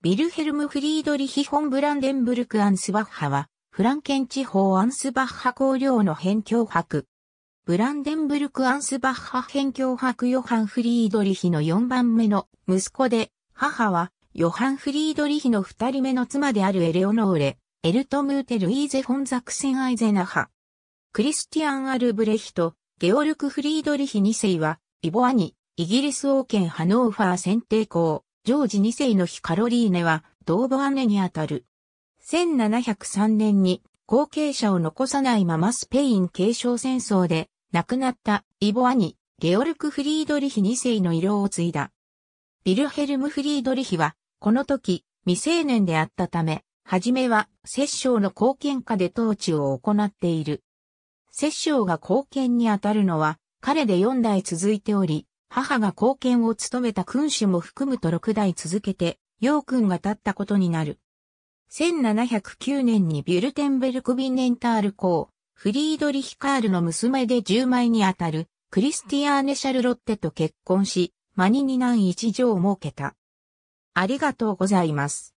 ビルヘルム・フリードリヒ・ホン・ブランデンブルク・アンスバッハは、フランケン地方アンスバッハ公領の辺境伯。ブランデンブルク・アンスバッハ辺境伯ヨハン・フリードリヒの4番目の息子で、母はヨハン・フリードリヒの2人目の妻であるエレオノーレ、エルトムーテ・ルイーゼ・フォン・ザクセン・アイゼナハ。クリスティアン・アルブレヒト、ゲオルク・フリードリヒ2世は、イボアニ、イギリス王権ハノーファー選定校、ジョージ2世の日カロリーネは、同母姉にあたる。1703年に、後継者を残さないままスペイン継承戦争で、亡くなったイボ兄、ゲオルク・フリードリヒ2世の色を継いだ。ビルヘルム・フリードリヒは、この時、未成年であったため、はじめは、摂政の貢献下で統治を行っている。摂政が貢献にあたるのは、彼で4代続いており、母が貢献を務めた君主も含むと6代続けて、楊君が立ったことになる。1709年にビュルテンベルク・ビンネンタール公、フリードリヒカールの娘で10枚にあたる、クリスティアーネ・シャルロッテと結婚し、マニニナン一条を設けた。ありがとうございます。